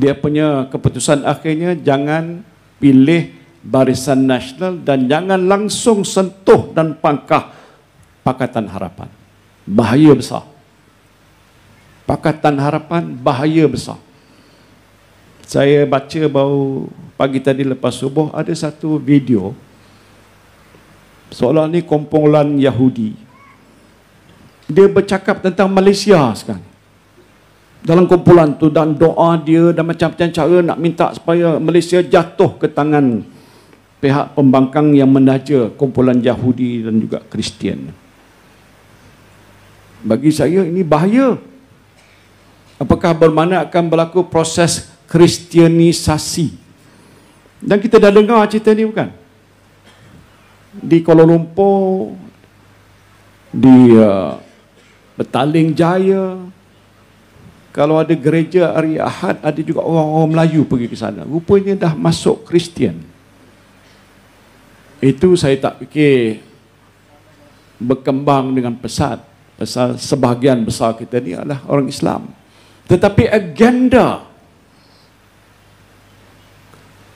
dia punya keputusan akhirnya jangan pilih barisan nasional dan jangan langsung sentuh dan pangkah Pakatan Harapan. Bahaya besar. Pakatan Harapan bahaya besar. Saya baca baru pagi tadi lepas subuh ada satu video seolah ni kumpulan Yahudi. Dia bercakap tentang Malaysia sekarang dalam kumpulan tu dan doa dia dan macam-macam cara nak minta supaya Malaysia jatuh ke tangan pihak pembangkang yang menaja kumpulan Yahudi dan juga Kristian. Bagi saya ini bahaya. Apakah bermana akan berlaku proses kristianisasi? Dan kita dah dengar cerita ni bukan? Di Kuala Lumpur, di uh, Petaling Jaya, kalau ada gereja hari Ahad ada juga orang-orang Melayu pergi ke sana rupanya dah masuk Kristian itu saya tak fikir berkembang dengan pesat pasal sebahagian besar kita ni adalah orang Islam tetapi agenda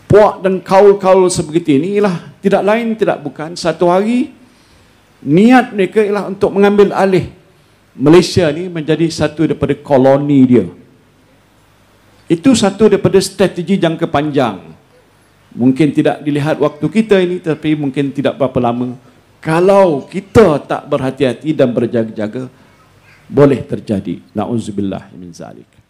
puak dan kaul-kaul sebegitu ini ialah tidak lain tidak bukan satu hari niat mereka ialah untuk mengambil alih Malaysia ni menjadi satu daripada koloni dia. Itu satu daripada strategi jangka panjang. Mungkin tidak dilihat waktu kita ini tapi mungkin tidak berapa lama kalau kita tak berhati-hati dan berjaga-jaga boleh terjadi. Nauzubillah min zalika.